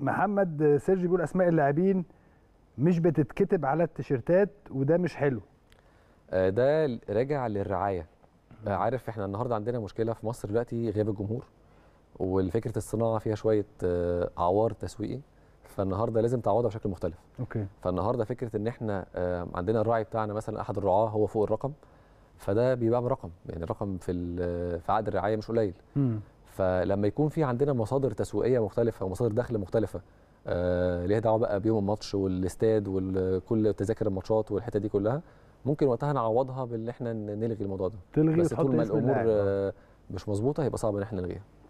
محمد سيرجي بيقول اسماء اللاعبين مش بتتكتب على التيشيرتات وده مش حلو آه، ده راجع للرعايه آه، عارف احنا النهارده عندنا مشكله في مصر دلوقتي غياب الجمهور والفكره الصناعه فيها شويه آه، عوار تسويقي فالنهارده لازم تعوضها بشكل مختلف اوكي فالنهارده فكره ان احنا عندنا الراعي بتاعنا مثلا احد الرعاه هو فوق الرقم فده بيبقى برقم يعني الرقم في في عقد الرعايه مش قليل فلما يكون في عندنا مصادر تسويقيه مختلفه ومصادر دخل مختلفه آه، ليها دعوه بقى بيوم الماتش والاستاد وكل تذاكر الماتشات والحته دي كلها ممكن وقتها نعوضها بان احنا نلغي الموضوع ده تلغي بس طول ما الامور آه. مش مظبوطه هيبقى صعب ان احنا نلغيها